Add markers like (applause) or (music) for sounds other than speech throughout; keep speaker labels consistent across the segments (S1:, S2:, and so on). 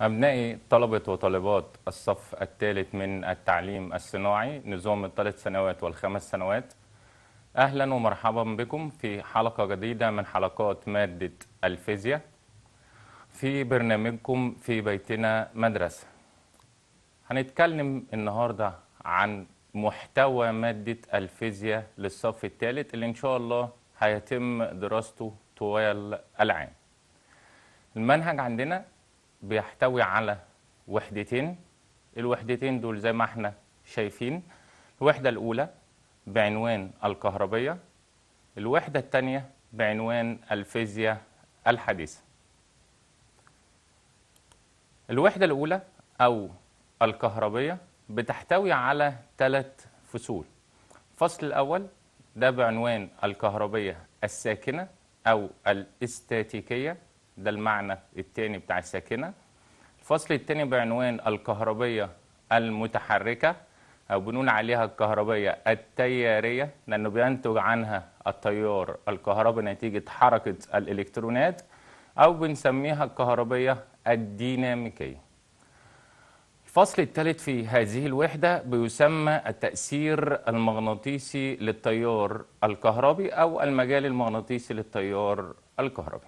S1: أبنائي طلبة وطالبات الصف الثالث من التعليم الصناعي نظام الثلاث سنوات والخمس سنوات أهلا ومرحبا بكم في حلقة جديدة من حلقات مادة الفيزياء في برنامجكم في بيتنا مدرسة هنتكلم النهاردة عن محتوى مادة الفيزياء للصف الثالث اللي إن شاء الله هيتم دراسته طوال العام المنهج عندنا بيحتوي على وحدتين الوحدتين دول زي ما احنا شايفين الوحدة الأولى بعنوان الكهربية الوحدة الثانية بعنوان الفيزياء الحديثة الوحدة الأولى أو الكهربية بتحتوي على ثلاث فصول الفصل الأول ده بعنوان الكهربية الساكنة أو الاستاتيكية ده المعنى الثاني بتاع الساكنه الفصل الثاني بعنوان الكهربيه المتحركه او بنقول عليها الكهربيه التياريه لانه بينتج عنها التيار الكهرباء نتيجه حركه الالكترونات او بنسميها الكهربيه الديناميكيه الفصل الثالث في هذه الوحدة بيسمى التأثير المغناطيسي للتيار الكهربي أو المجال المغناطيسي للتيار الكهربي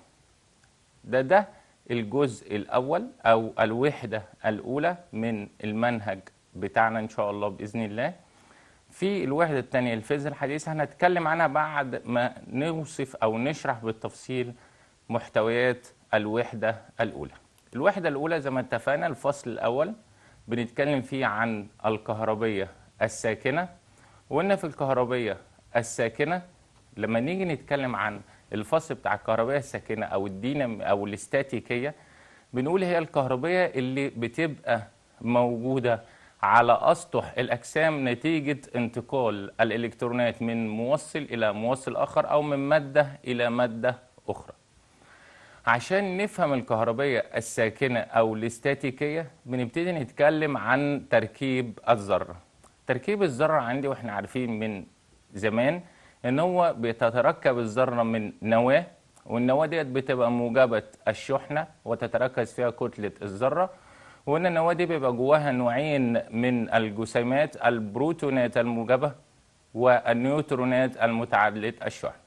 S1: ده ده الجزء الأول أو الوحدة الأولى من المنهج بتاعنا إن شاء الله بإذن الله في الوحدة الثانية الفيزياء الحديثة هنتكلم عنها بعد ما نوصف أو نشرح بالتفصيل محتويات الوحدة الأولى الوحدة الأولى زي ما اتفقنا الفصل الأول بنتكلم فيه عن الكهربية الساكنة وإن في الكهربية الساكنة لما نيجي نتكلم عن الفص بتاع الكهربائيه الساكنه او الدينام او الاستاتيكيه بنقول هي الكهربائيه اللي بتبقى موجوده على اسطح الاجسام نتيجه انتقال الالكترونات من موصل الى موصل اخر او من ماده الى ماده اخرى عشان نفهم الكهربية الساكنة أو الاستاتيكية بنبتدي نتكلم عن تركيب الذرة تركيب الذرة عندي وإحنا عارفين من زمان ان هو بتتركب الذره من نواه والنواه ديت بتبقى موجبه الشحنه وتتركز فيها كتله الذره وان النواه دي بيبقى جواها نوعين من الجسيمات البروتونات الموجبه والنيوترونات المتعادله الشحنه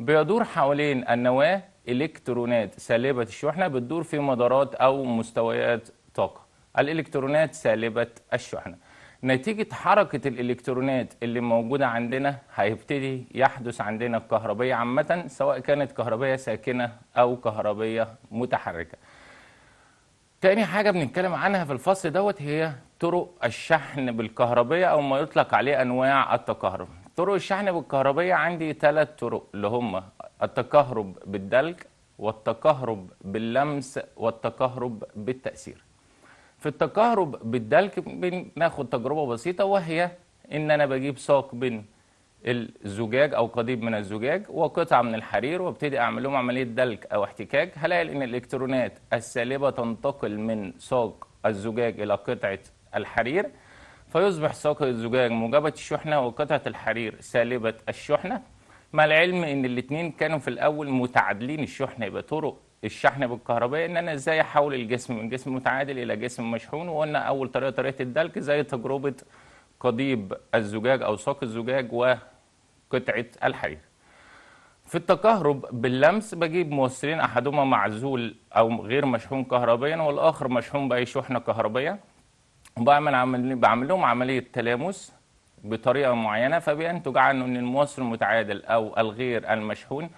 S1: بيدور حوالين النواه الكترونات سالبه الشحنه بتدور في مدارات او مستويات طاقه الالكترونات سالبه الشحنه نتيجة حركة الإلكترونات اللي موجودة عندنا هيبتدي يحدث عندنا الكهربية عامة سواء كانت كهربية ساكنة أو كهربية متحركة تاني حاجة بنتكلم عنها في الفصل دوت هي طرق الشحن بالكهربية أو ما يطلق عليه أنواع التكهرب طرق الشحن بالكهربية عندي ثلاث طرق اللي هم التكهرب بالدلك والتكهرب باللمس والتكهرب بالتأثير في التكهرب بالدلك بناخد تجربة بسيطة وهي إن أنا بجيب ساق بين الزجاج أو قضيب من الزجاج وقطعة من الحرير وابتدي أعمل لهم عملية دلك أو احتكاك هلاقي إن الإلكترونات السالبة تنتقل من ساق الزجاج إلى قطعة الحرير فيصبح ساق الزجاج موجبة الشحنة وقطعة الحرير سالبة الشحنة مع العلم إن الاثنين كانوا في الأول متعادلين الشحنة يبقى طرق الشحن بالكهرباء ان انا ازاي احول الجسم من جسم متعادل الى جسم مشحون وقلنا اول طريقه طريقه الدلك زي تجربه قضيب الزجاج او ساق الزجاج وقطعه الحرير في التكهرب باللمس بجيب موصلين احدهما معزول او غير مشحون كهربيا والاخر مشحون باي شحنه كهربيه وبعمل عمل بعمل لهم عمليه تلامس بطريقه معينه فبينتج عنه ان الموصل المتعادل او الغير المشحون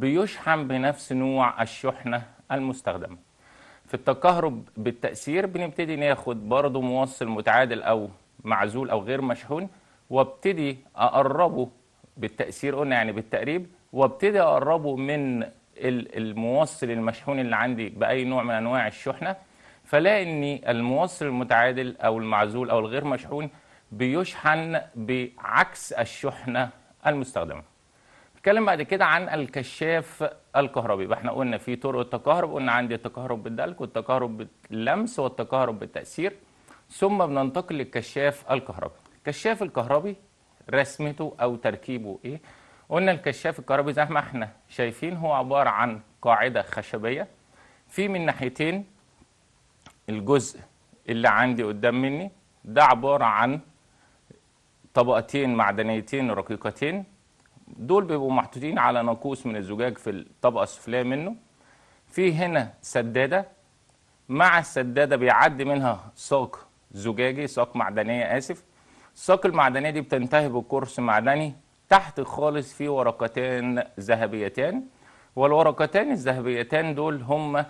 S1: بيشحن بنفس نوع الشحنة المستخدمة في التكهرب بالتأثير بنبتدي ناخد برضه موصل متعادل أو معزول أو غير مشحون وابتدي أقربه بالتأثير قلنا يعني بالتقريب وابتدي أقربه من الموصل المشحون اللي عندي بأي نوع من أنواع الشحنة فلاقي إن الموصل المتعادل أو المعزول أو الغير مشحون بيشحن بعكس الشحنة المستخدمه هنتكلم بعد كده عن الكشاف الكهربي يبقى احنا قلنا في طرق التكهرب قلنا عندي التكهرب بالدلك والتكهرب باللمس والتكهرب بالتأثير ثم بننتقل للكشاف الكهربي الكشاف الكهربي رسمته او تركيبه ايه قلنا الكشاف الكهربي زي ما احنا شايفين هو عبارة عن قاعدة خشبية في من ناحيتين الجزء اللي عندي قدام مني ده عبارة عن طبقتين معدنيتين رقيقتين دول بيبقوا محطوطين على ناقوس من الزجاج في الطبقه السفليه منه في هنا سداده مع السداده بيعدي منها ساق زجاجي ساق معدنيه اسف الساق المعدنيه دي بتنتهي بقرص معدني تحت خالص في ورقتان ذهبيتان والورقتان الذهبيتان دول هم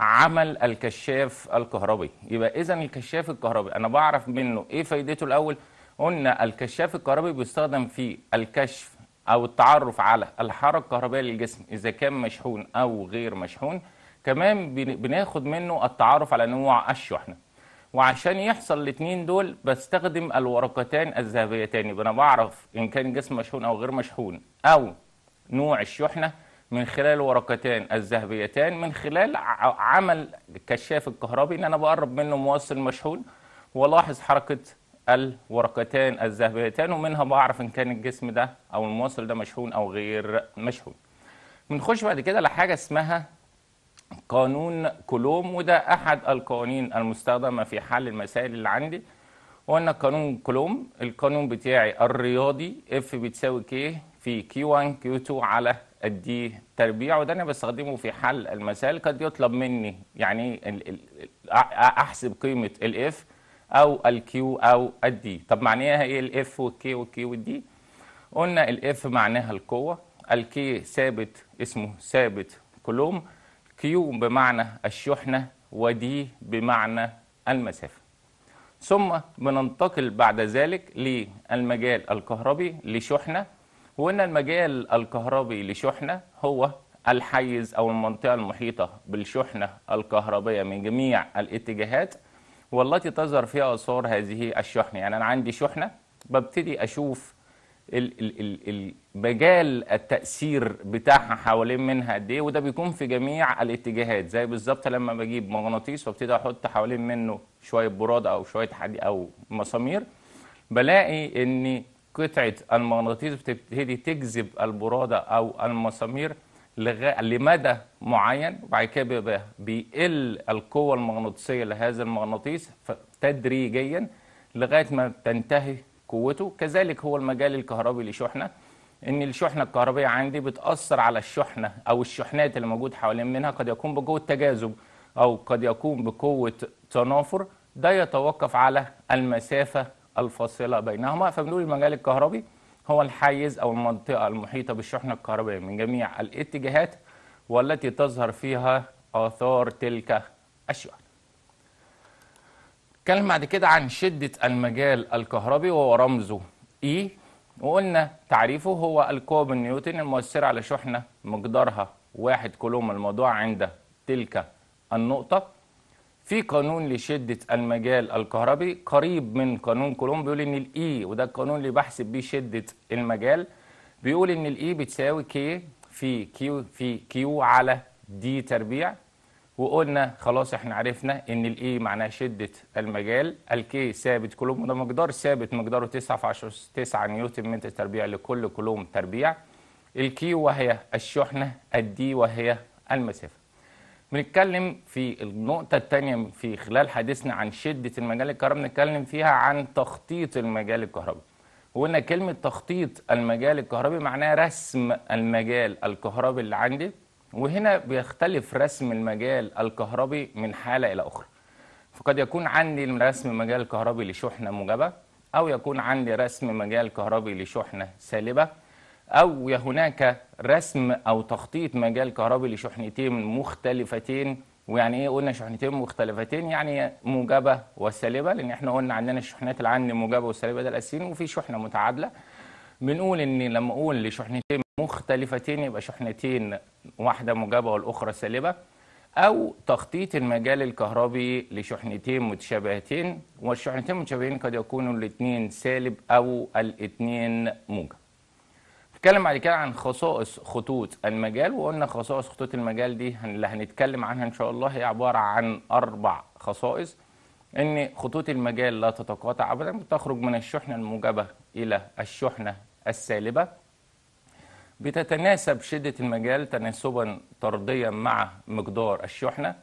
S1: عمل الكشاف الكهربي يبقى اذا الكشاف الكهربي انا بعرف منه ايه فايدته الاول قلنا الكشاف الكهربي بيستخدم في الكشف او التعرف على الحركه الكهربائيه للجسم اذا كان مشحون او غير مشحون كمان بناخد منه التعرف على نوع الشحنه وعشان يحصل الاثنين دول بستخدم الورقتان الذهبيتان يبقى انا بعرف ان كان جسم مشحون او غير مشحون او نوع الشحنه من خلال ورقتان الذهبيتان من خلال عمل الكشاف الكهربي ان انا بقرب منه موصل مشحون والاحظ حركه الورقتان الذهبيتان ومنها بعرف ان كان الجسم ده او المواصل ده مشحون او غير مشحون بنخش بعد كده لحاجه اسمها قانون كولوم وده احد القوانين المستخدمه في حل المسائل اللي عندي وقلنا قانون كولوم القانون بتاعي الرياضي اف بتساوي كي في كي 1 كيو 2 على الدي تربيع وده انا بستخدمه في حل المسائل قد يطلب مني يعني احسب قيمه الاف او الكيو او الدي طب معناها ايه الاف والكي والكي والدي قلنا الاف معناها القوه الكي ثابت اسمه ثابت كولوم كيو بمعنى الشحنه ودي بمعنى المسافه ثم بننتقل بعد ذلك للمجال الكهربي لشحنه وان المجال الكهربي لشحنه هو الحيز او المنطقه المحيطه بالشحنه الكهربيه من جميع الاتجاهات والتي تظهر فيها آثار هذه الشحنة يعني أنا عندي شحنة ببتدي أشوف مجال التأثير بتاعها حوالين منها قد إيه وده بيكون في جميع الاتجاهات زي بالظبط لما بجيب مغناطيس وابتدي أحط حوالين منه شوية برادة أو شوية حديد أو مسامير بلاقي إن قطعة المغناطيس بتبتدي تجذب البرادة أو المسامير لغ... لمدى معين وبعد كده بيقل القوة المغناطيسية لهذا المغناطيس تدريجيا لغاية ما تنتهي قوته كذلك هو المجال الكهربي لشحنة ان الشحنه الكهربية عندي بتاثر على الشحنه او الشحنات اللي موجود حوالين منها قد يكون بقوه تجاذب او قد يكون بقوه تنافر ده يتوقف على المسافه الفاصله بينهما فبنقول المجال الكهربي هو الحيز أو المنطقة المحيطة بالشحنة الكهربائية من جميع الاتجاهات والتي تظهر فيها آثار تلك الشحنة نتكلم بعد كده عن شدة المجال الكهربي وهو رمزه E وقلنا تعريفه هو القوة بالنيوتن المؤثرة على شحنة مقدارها 1 كولوم الموضوع عند تلك النقطة في قانون لشده المجال الكهربي قريب من قانون كولوم بيقول ان الاي e، وده القانون اللي بحسب بيه شده المجال بيقول ان الاي e بتساوي كي في كيو في كيو على دي تربيع وقلنا خلاص احنا عرفنا ان الاي e معناه شده المجال الكي ثابت كولوم وده مقدار ثابت مقداره 9 في 10 9 نيوتن متر تربيع لكل كولوم تربيع الكيو وهي الشحنه الدي وهي المسافه بنتكلم في النقطة الثانية في خلال حديثنا عن شدة المجال الكهرباء بنتكلم فيها عن تخطيط المجال الكهربي وقلنا كلمة تخطيط المجال الكهربي معناها رسم المجال الكهربي اللي عندي وهنا بيختلف رسم المجال الكهربي من حالة إلى أخرى فقد يكون عندي رسم مجال كهربي لشحنة موجبة أو يكون عندي رسم مجال كهربي لشحنة سالبة أو هناك رسم أو تخطيط مجال كهربي لشحنتين مختلفتين ويعني ايه قلنا شحنتين مختلفتين يعني موجبه وسالبه لان احنا قلنا عندنا الشحنات العن موجبة وسالبة ده الاساسيين وفي شحنه متعادله بنقول ان لما اقول لشحنتين مختلفتين يبقى شحنتين واحده موجبه والاخرى سالبه او تخطيط المجال الكهربي لشحنتين متشابهتين والشحنتين المتشابهين قد يكونوا الاثنين سالب او الاثنين موجب اتكلم بعد كده عن خصائص خطوط المجال وقلنا خصائص خطوط المجال دي اللي هنتكلم عنها ان شاء الله هي عباره عن اربع خصائص ان خطوط المجال لا تتقاطع ابدا بتخرج من الشحنه الموجبه الى الشحنه السالبه بتتناسب شده المجال تناسبا طرديا مع مقدار الشحنه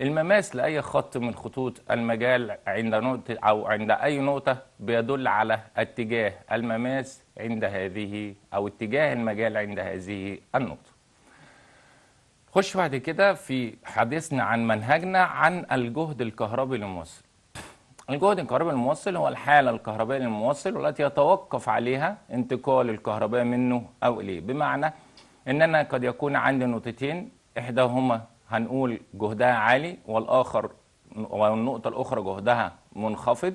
S1: المماس لأي خط من خطوط المجال عند نقطة أو عند أي نقطة بيدل على اتجاه المماس عند هذه أو اتجاه المجال عند هذه النقطة خش بعد كده في حديثنا عن منهجنا عن الجهد الكهربي الموصل الجهد الكهربي الموصل هو الحالة الكهربائية للموصل والتي يتوقف عليها انتقال الكهرباء منه أو إليه بمعنى أن أنا قد يكون عندي نقطتين إحداهما هنقول جهدها عالي والآخر والنقطة الأخرى جهدها منخفض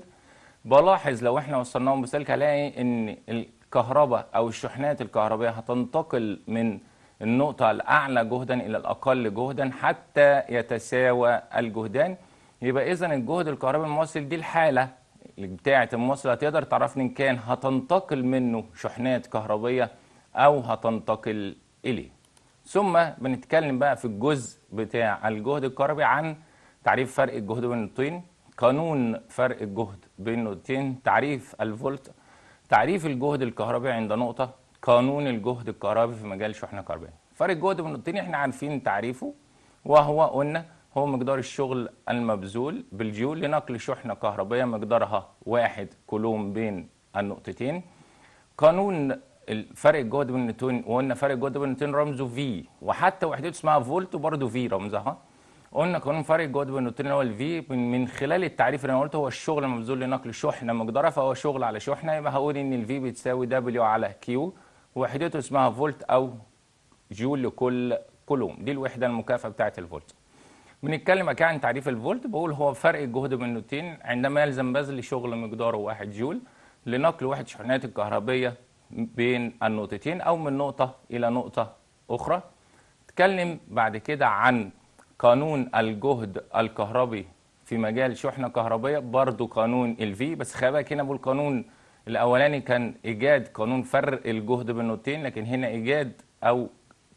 S1: بلاحظ لو احنا وصلناهم بسلك هلاقي ان الكهرباء او الشحنات الكهربائيه هتنتقل من النقطه الاعلى جهدا الى الاقل جهدا حتى يتساوى الجهدان يبقى اذا الجهد الكهربائي الموصل دي الحاله بتاعه الموصل هتقدر تعرفني ان كان هتنتقل منه شحنات كهربيه او هتنتقل اليه ثم بنتكلم بقى في الجزء بتاع الجهد الكهربي عن تعريف فرق الجهد بين النقطتين قانون فرق الجهد بين النقطتين تعريف الفولت تعريف الجهد الكهربي عند نقطه قانون الجهد الكهربي في مجال شحنه الكهربائي فرق الجهد بين النقطتين احنا عارفين تعريفه وهو قلنا هو مقدار الشغل المبذول بالجيول لنقل شحنه كهربائيه مقدارها واحد كولوم بين النقطتين قانون الفرق الجهد بين النيوتن وقلنا فرق الجهد بين النيوتن رمزه في وحتى وحدته اسمها فولت وبرده في رمزها قلنا قانون فرق الجهد بين النيوتن هو الفي من خلال التعريف اللي انا قلته هو الشغل المبذول لنقل شحنه مقدارها فهو شغل على شحنه يبقى هقول ان الفي بتساوي دبليو على كيو وحدته اسمها فولت او جول لكل كولوم دي الوحده المكافاه بتاعه الفولت بنتكلم عن تعريف الفولت بقول هو فرق الجهد بين النيوتن عندما يلزم بذل شغل مقداره 1 جول لنقل واحد شحنات الكهربيه بين النقطتين أو من نقطة إلى نقطة أخرى تكلم بعد كده عن قانون الجهد الكهربي في مجال شحنة كهربية برضو قانون الفي بس خلي بالك هنا بالقانون الأولاني كان إيجاد قانون فرق الجهد بين النقطتين لكن هنا إيجاد أو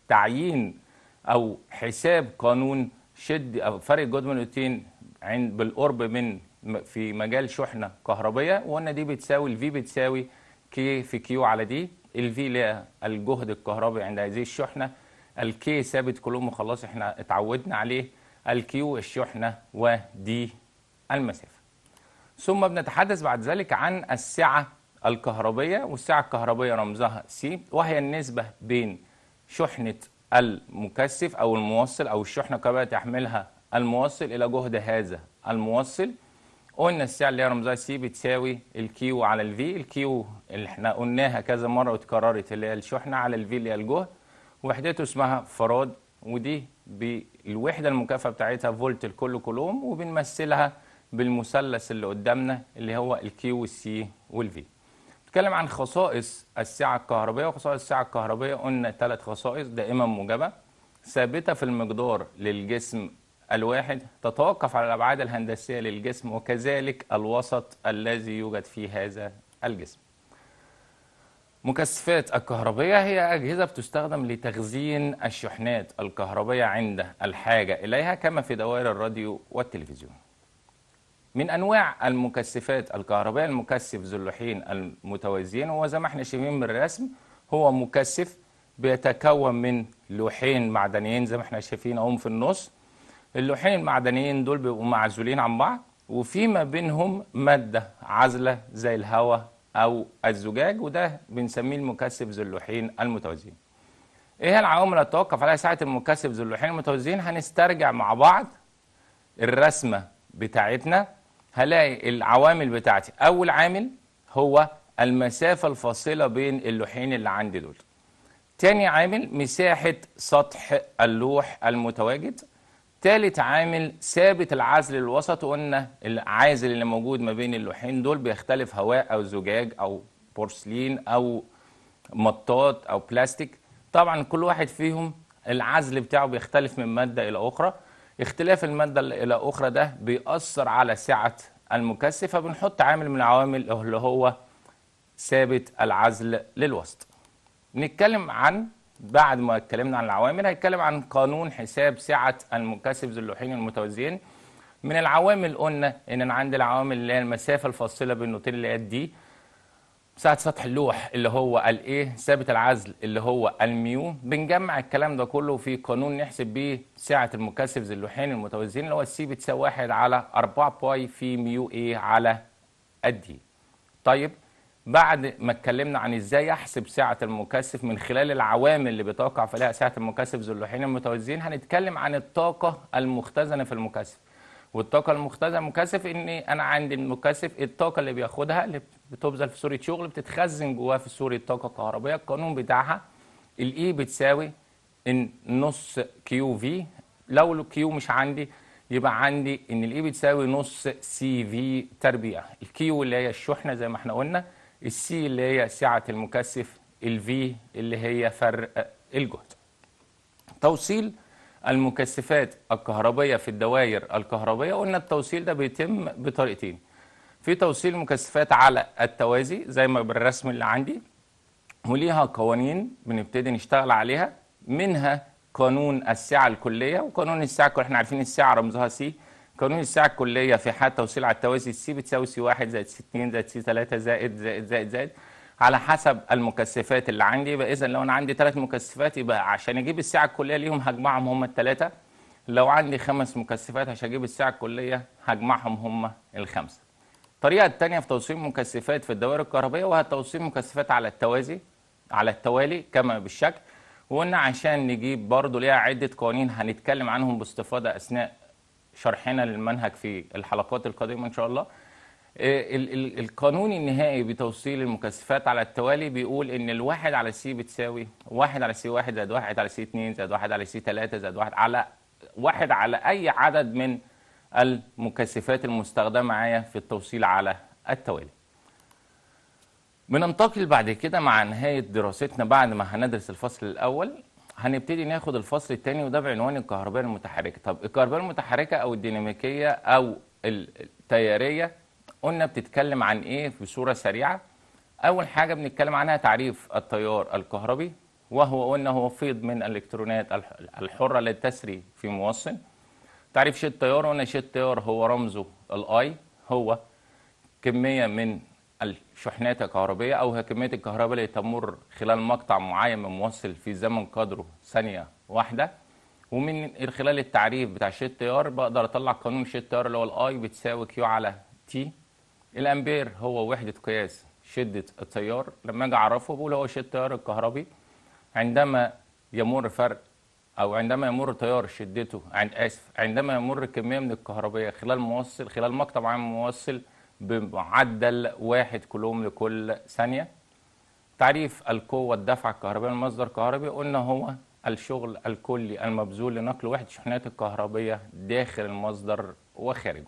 S1: تعيين أو حساب قانون شد أو فرق الجهد بين النقطتين عند بالقرب من في مجال شحنة كهربية وقلنا دي بتساوي الفي بتساوي كي في كيو على دي الفي هي الجهد الكهربي عند هذه الشحنه الكي ثابت كلهم خلاص احنا اتعودنا عليه الكيو الشحنه ودي المسافه ثم بنتحدث بعد ذلك عن السعه الكهربيه والسعه الكهربيه رمزها سي وهي النسبه بين شحنه المكثف او الموصل او الشحنه الكهربائيه تحملها الموصل الى جهد هذا الموصل قلنا السعة اللي هي رمزها سي بتساوي الكيو على الفي الكيو اللي احنا قلناها كذا مرة وتكررت اللي هي الشحنة على الفي اللي هي الجهد وحدته اسمها فراد ودي بالوحدة المكافأة بتاعتها فولت لكل كولوم وبنمثلها بالمثلث اللي قدامنا اللي هو الكيو والسي والفي نتكلم عن خصائص السعة الكهربية وخصائص السعة الكهربية قلنا ثلاث خصائص دائما موجبة ثابتة في المقدار للجسم الواحد تتوقف على الأبعاد الهندسية للجسم وكذلك الوسط الذي يوجد فيه هذا الجسم مكثفات الكهربية هي أجهزة بتستخدم لتخزين الشحنات الكهربية عند الحاجة إليها كما في دوائر الراديو والتلفزيون من أنواع المكثفات الكهربية المكثف ذو اللوحين المتوازيين هو زي ما احنا شايفين من الرسم هو مكثف بيتكون من لوحين معدنيين زي ما احنا شايفين اهم في النص اللوحين المعدنيين دول بيبقوا معزولين عن بعض وفي ما بينهم مادة عازلة زي الهواء أو الزجاج وده بنسميه المكثف ذو اللوحين المتوازيين. إيه العوامل اللي توقف عليها ساعة المكثف ذو اللوحين المتوازيين؟ هنسترجع مع بعض الرسمة بتاعتنا هلاقي العوامل بتاعتي أول عامل هو المسافة الفاصلة بين اللوحين اللي عندي دول. تاني عامل مساحة سطح اللوح المتواجد تالت عامل ثابت العزل الوسط وقلنا العازل اللي موجود ما بين اللوحين دول بيختلف هواء او زجاج او بورسلين او مطاط او بلاستيك طبعا كل واحد فيهم العزل بتاعه بيختلف من ماده الى اخرى اختلاف الماده الى اخرى ده بيأثر على سعه المكثف فبنحط عامل من العوامل اللي هو ثابت العزل للوسط نتكلم عن بعد ما اتكلمنا عن العوامل هيتكلم عن قانون حساب سعة المكاسب ذو اللوحين المتوازيين من العوامل قلنا ان انا عندي العوامل اللي هي المسافه الفاصله بين النقطتين اللي دي سعة سطح اللوح اللي هو الايه ثابت العزل اللي هو الميو بنجمع الكلام ده كله في قانون نحسب بيه سعة المكثف ذو اللوحين المتوازيين اللي هو السي بتساوي 1 على 4 باي في ميو ايه على الدي طيب بعد ما اتكلمنا عن ازاي احسب سعه المكثف من خلال العوامل اللي بيتوقع عليها سعه المكثف ذو اللوحين المتوازيين هنتكلم عن الطاقه المختزنه في المكثف والطاقه المختزنه المكثف ان انا عندي المكثف الطاقه اللي بياخدها اللي بتبذل في صوره شغل بتتخزن جواها في صوره طاقه كهربائيه القانون بتاعها الاي e بتساوي ان نص كيو في لو الكيو مش عندي يبقى عندي ان الاي e بتساوي نص سي في تربيع الكيو اللي هي الشحنه زي ما احنا قلنا السي اللي هي سعة المكثف الفي اللي هي فرق الجهد توصيل المكثفات الكهربية في الدوائر الكهربية قلنا التوصيل ده بيتم بطريقتين في توصيل مكثفات على التوازي زي ما بالرسم اللي عندي وليها قوانين بنبتدي نشتغل عليها منها قانون السعة الكلية وقانون السعة احنا عارفين السعة رمزها سي قانون الساعة الكلية في حال توصيل على التوازي سي بتساوي سي 1 زائد سي 2 زائد سي 3 زائد زائد زائد زائد على حسب المكثفات اللي عندي يبقى إذا لو أنا عندي ثلاث مكثفات يبقى عشان أجيب الساعة الكلية ليهم هجمعهم هم الثلاثة لو عندي خمس مكثفات عشان أجيب الساعة الكلية هجمعهم هم الخمسة. الطريقة الثانية في توصيل مكثفات في الدوائر الكهربائية وهي توصيل مكثفات على التوازي على التوالي كما بالشكل وقلنا عشان نجيب برضه ليها عدة قوانين هنتكلم عنهم باستفاضة أثناء شرحنا للمنهج في الحلقات القادمه ان شاء الله إيه، القانون النهائي بتوصيل المكثفات على التوالي بيقول ان الواحد على سي بتساوي واحد على سي واحد زائد واحد على سي اثنين زائد واحد على سي ثلاثة زائد واحد على واحد على اي عدد من المكثفات المستخدمة معايا في التوصيل على التوالي بننتقل بعد كده مع نهاية دراستنا بعد ما هندرس الفصل الأول هنبتدي ناخد الفصل الثاني وده بعنوان الكهرباء المتحركه طب الكهرباء المتحركه او الديناميكيه او التياريه قلنا بتتكلم عن ايه بصوره سريعه اول حاجه بنتكلم عنها تعريف التيار الكهربي وهو قلنا هو فيض من الالكترونات الحره التي تسري في موصل تعريف شيء التيار قلنا شيء التيار هو رمزه الاي هو كميه من شحنات كهربية أو كمية الكهرباء اللي تمر خلال مقطع معين من موصل في زمن قدره ثانية واحدة ومن خلال التعريف بتاع شدة تيار بقدر أطلع قانون شدة تيار اللي هو الأي بتساوي كيو على تي الأمبير هو وحدة قياس شدة التيار لما أجي أعرفه بقول هو شدة التيار الكهربي عندما يمر فرق أو عندما يمر تيار شدته عند آسف عندما يمر كمية من الكهربية خلال موصل خلال مقطع معين موصل بمعدل واحد كولوم لكل ثانية تعريف القوة الدفع الكهربائي من مصدر كهربي قلنا هو الشغل الكلي المبذول لنقل وحدة الشحنات الكهربية داخل المصدر وخارجه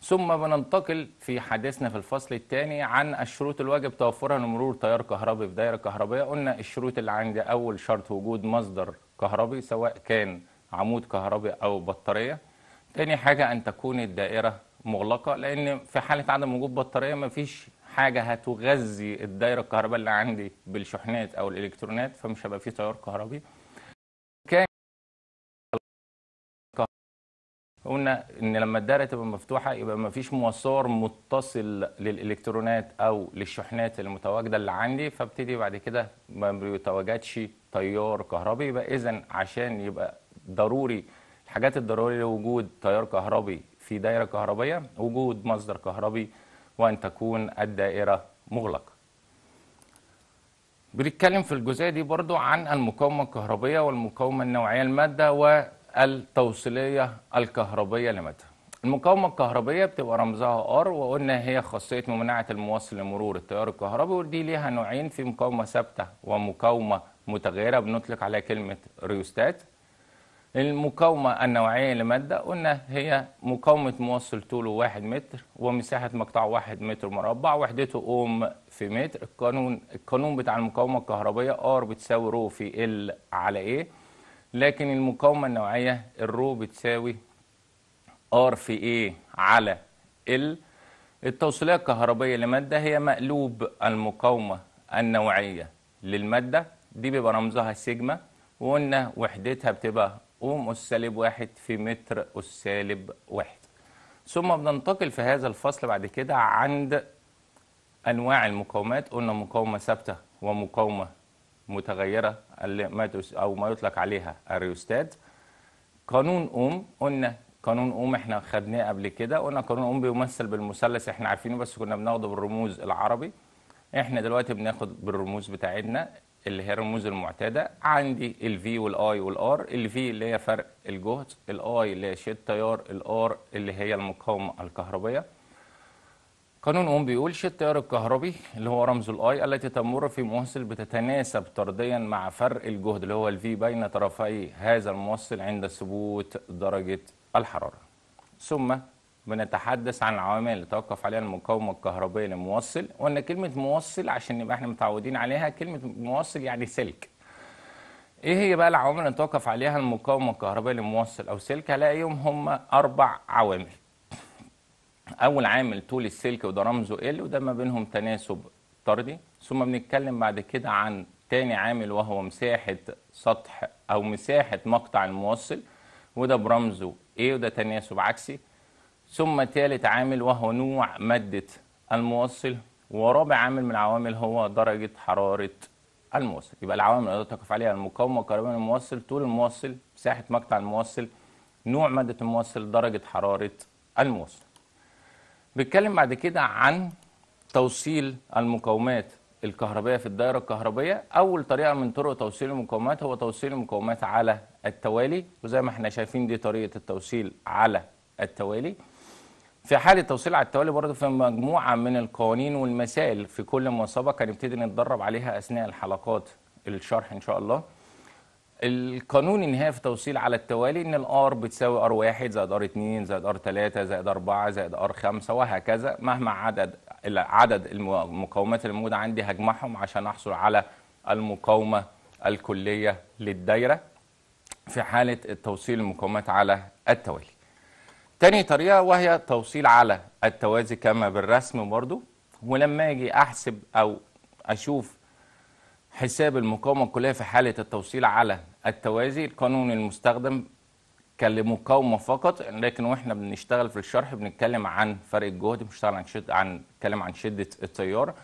S1: ثم بننتقل في حديثنا في الفصل الثاني عن الشروط الواجب توفرها لمرور تيار كهربي في دائرة كهربية قلنا الشروط اللي عندي أول شرط وجود مصدر كهربي سواء كان عمود كهربي أو بطارية تاني حاجة أن تكون الدائرة مغلقه لان في حاله عدم وجود بطاريه ما فيش حاجه هتغذي الدايره الكهرباء اللي عندي بالشحنات او الالكترونات فمش هيبقى في تيار كهربي كان قلنا ان لما الدايره تبقى مفتوحه يبقى ما فيش مسار متصل للالكترونات او للشحنات المتواجده اللي عندي فابتدي بعد كده ما بيتواجدش تيار كهربي يبقى اذا عشان يبقى ضروري الحاجات الضروريه لوجود تيار كهربي في دائرة كهربية وجود مصدر كهربي وأن تكون الدائرة مغلقة بنتكلم في الجزئية دي برضو عن المقاومة الكهربية والمقاومة النوعية المادة والتوصيلية الكهربية لمادة المقاومة الكهربية بتبقى رمزها R وقلنا هي خاصية ممنعة الموصل لمرور التيار الكهربي ودي ليها نوعين في مقاومة ثابتة ومقاومة متغيرة بنطلق عليها كلمة ريوستات المقاومة النوعية لمادة قلنا هي مقاومة موصل طوله واحد متر ومساحة مقطع واحد متر مربع وحدته أوم في متر القانون القانون بتاع المقاومة الكهربية R بتساوي رو في L على A لكن المقاومة النوعية الرو بتساوي R في A على L التوصيلية الكهربية لمادة هي مقلوب المقاومة النوعية للمادة دي بيبقى رمزها سيجما وقلنا وحدتها بتبقى اوم أس سالب واحد في متر أس سالب واحد ثم بننتقل في هذا الفصل بعد كده عند أنواع المقاومات قلنا مقاومة ثابتة ومقاومة متغيرة أو ما يطلق عليها الريوستات قانون أوم قلنا قانون أوم احنا خدناه قبل كده قلنا قانون أوم بيمثل بالمثلث احنا عارفينه بس كنا بناخده بالرموز العربي احنا دلوقتي بناخد بالرموز بتاعتنا اللي هي الرموز المعتاده عندي الفي والاي والار الفي اللي هي فرق الجهد الاي اللي هي شد تيار الار اللي هي المقاومه الكهربائيه قانون اوم بيقول شد التيار الكهربي اللي هو رمز الاي التي تمر في موصل بتتناسب طرديا مع فرق الجهد اللي هو الفي بين طرفي هذا الموصل عند ثبوت درجه الحراره ثم بنتحدث عن العوامل اللي توقف عليها المقاومه الكهربائيه لموصل وان كلمه موصل عشان نبقى احنا متعودين عليها كلمه موصل يعني سلك ايه هي بقى العوامل اللي توقف عليها المقاومه الكهربائيه لموصل او سلك هلاقيهم هم اربع عوامل اول عامل طول السلك وده رمزه ال وده ما بينهم تناسب طردي ثم بنتكلم بعد كده عن تاني عامل وهو مساحه سطح او مساحه مقطع الموصل وده برمزه ايه وده تناسب عكسي ثم ثالث عامل وهو نوع مادة الموصل ورابع عامل من العوامل هو درجة حرارة الموصل يبقى العوامل اللي تقف عليها المقاومة كربون الموصل طول الموصل مساحة مقطع الموصل نوع مادة الموصل درجة حرارة الموصل بنتكلم بعد كده عن توصيل المقاومات الكهربائية في الدائرة الكهربائية أول طريقة من طرق توصيل المقاومات هو توصيل المقاومات على التوالي وزي ما احنا شايفين دي طريقة التوصيل على التوالي في حال التوصيل على التوالي برضه في مجموعه من القوانين والمسائل في كل سبق هنبتدي نتدرب عليها اثناء الحلقات الشرح ان شاء الله القانون النهائي في توصيل على التوالي ان الار بتساوي ار 1 زائد ار 2 زائد ار 3 زائد 4 زائد ار 5 وهكذا مهما عدد عدد المقاومات اللي موجوده عندي هجمعهم عشان احصل على المقاومه الكليه للدايره في حاله التوصيل المقاومات على التوالي تاني طريقة وهي توصيل على التوازي كما بالرسم برضو ولما اجي احسب او اشوف حساب المقاومة الكلية في حالة التوصيل على التوازي القانون المستخدم كالمقاومة فقط لكن واحنا بنشتغل في الشرح بنتكلم عن فرق الجهد بنشتغل عن شد عن كلام عن شدة التيار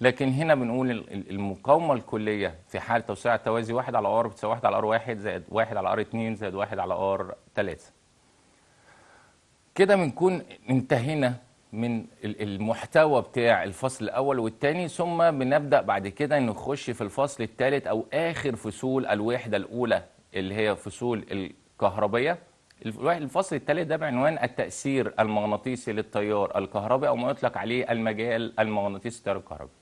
S1: لكن هنا بنقول المقاومة الكلية في حال توسيع التوازي 1 على ار بتساوي 1 على ار 1 زائد 1 على ار 2 زائد 1 على ار 3 كده بنكون انتهينا من المحتوى بتاع الفصل الاول والثاني ثم بنبدا بعد كده نخش في الفصل الثالث او اخر فصول الوحده الاولى اللي هي فصول الكهربيه الفصل الثالث ده بعنوان التاثير المغناطيسي للتيار الكهربي او ما يطلق عليه المجال المغناطيسي للتيار الكهربي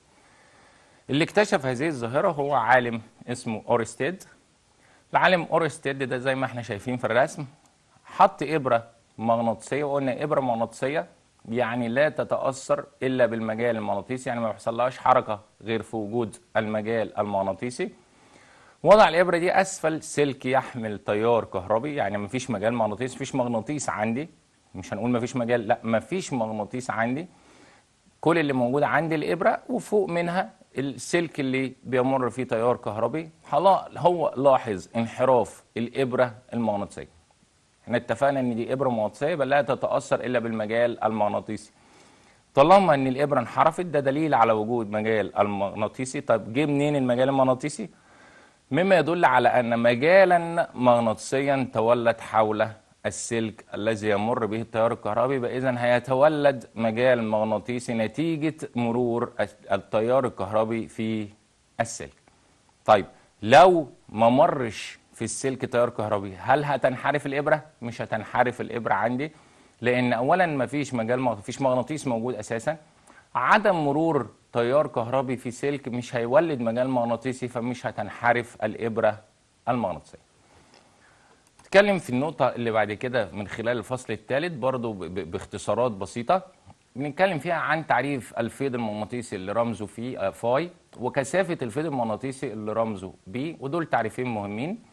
S1: اللي اكتشف هذه الظاهره هو عالم اسمه اورستيد العالم اورستيد ده زي ما احنا شايفين في الرسم حط ابره مغناطيسيه وقلنا ابره مغناطيسيه يعني لا تتاثر الا بالمجال المغناطيسي يعني ما بيحصلهاش حركه غير في وجود المجال المغناطيسي وضع الابره دي اسفل سلك يحمل تيار كهربي يعني ما فيش مجال مغناطيسي فيش مغناطيس عندي مش هنقول ما فيش مجال لا ما فيش مغناطيس عندي كل اللي موجود عندي الابره وفوق منها السلك اللي بيمر فيه تيار كهربي هو لاحظ انحراف الابره المغناطيسيه احنا اتفقنا ان دي ابره مغناطيسيه بل لا تتاثر الا بالمجال المغناطيسي طالما ان الابره انحرفت ده دليل على وجود مجال المغناطيسي طب جه منين المجال المغناطيسي مما يدل على ان مجالا مغناطيسيا تولد حول السلك الذي يمر به التيار الكهربي فاذا هيتولد مجال مغناطيسي نتيجه مرور التيار الكهربي في السلك طيب لو ما مرش في السلك تيار كهربي هل هتنحرف الابره مش هتنحرف الابره عندي لان اولا مفيش مجال مفيش مغناطيس موجود اساسا عدم مرور تيار كهربي في سلك مش هيولد مجال مغناطيسي فمش هتنحرف الابره المغناطيسيه نتكلم في النقطه اللي بعد كده من خلال الفصل الثالث برضو باختصارات بسيطه بنتكلم فيها عن تعريف الفيض المغناطيسي اللي رمزه فيه آه، فاي وكثافه الفيض المغناطيسي اللي رمزه بي ودول تعريفين مهمين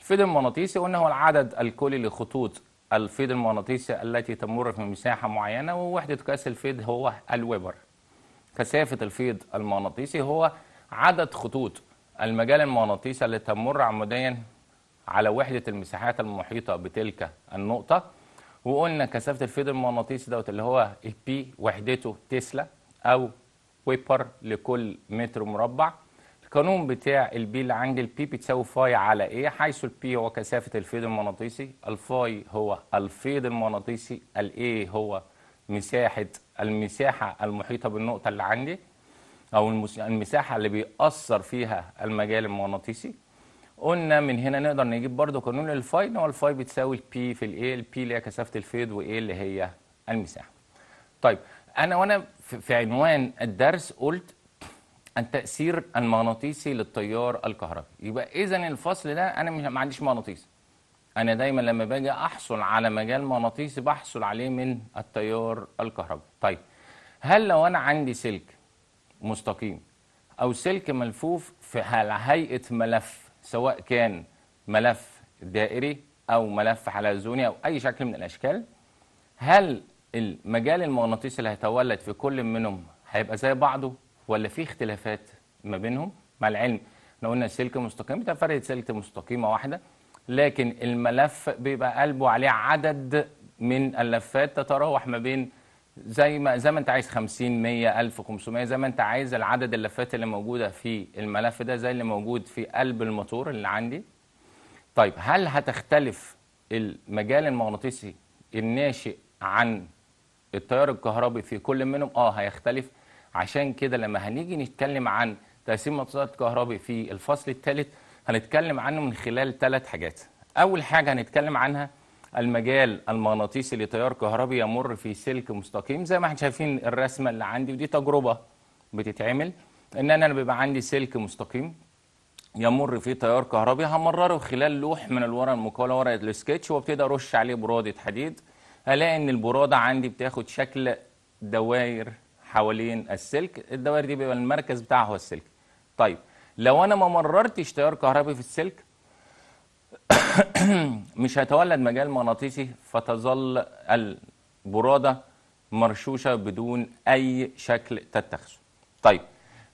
S1: الفيض المغناطيسي قلنا هو العدد الكلي لخطوط الفيض المغناطيسي التي تمر في مساحة معينة ووحدة قياس الفيض هو الويبر كثافة الفيض المغناطيسي هو عدد خطوط المجال المغناطيسي التي تمر عموديا على وحدة المساحات المحيطة بتلك النقطة وقلنا كثافة الفيض المغناطيسي دوت اللي هو البي وحدته تسلا أو ويبر لكل متر مربع القانون بتاع البي اللي بي البي بتساوي فاي على ايه حيث البي هو كثافه الفيض المغناطيسي الفاي هو الفيض المغناطيسي الاي هو مساحه المساحه المحيطه بالنقطه اللي عندي او المساحه اللي بيأثر فيها المجال المغناطيسي قلنا من هنا نقدر نجيب برضو قانون الفاي ان هو الفاي بتساوي البي في الاي البي اللي هي كثافه الفيض وايه اللي هي المساحه طيب انا وانا في عنوان الدرس قلت التاثير المغناطيسي للتيار الكهربي يبقى اذا الفصل ده انا ما عنديش مغناطيس انا دايما لما باجي احصل على مجال مغناطيسي بحصل عليه من التيار الكهربي طيب هل لو انا عندي سلك مستقيم او سلك ملفوف في على هيئه ملف سواء كان ملف دائري او ملف حلزوني او اي شكل من الاشكال هل المجال المغناطيسي اللي هيتولد في كل منهم هيبقى زي بعضه ولا في اختلافات ما بينهم مع العلم احنا قلنا السلك مستقيم بتبقى فرقة سلك مستقيمة واحدة لكن الملف بيبقى قلبه عليه عدد من اللفات تتراوح ما بين زي ما زي ما انت عايز 50 100 1500 زي ما انت عايز العدد اللفات اللي موجوده في الملف ده زي اللي موجود في قلب الموتور اللي عندي طيب هل هتختلف المجال المغناطيسي الناشئ عن التيار الكهربي في كل منهم اه هيختلف عشان كده لما هنيجي نتكلم عن تقسيم متصدر كهربي في الفصل الثالث هنتكلم عنه من خلال ثلاث حاجات أول حاجة هنتكلم عنها المجال المغناطيسي لتيار كهربي يمر في سلك مستقيم زي ما احنا شايفين الرسمة اللي عندي ودي تجربة بتتعمل إن أنا بيبقى عندي سلك مستقيم يمر فيه تيار كهربي همرره خلال لوح من الورق المكونة ورقة السكتش وابتدي أرش عليه برادة حديد الاقي إن البرادة عندي بتاخد شكل دوائر حوالين السلك الدوائر دي بيبقى المركز بتاعها هو السلك طيب لو انا ما مررتش تيار كهربي في السلك (coughs) مش هيتولد مجال مغناطيسي فتظل البرادة مرشوشة بدون أي شكل تتخذه طيب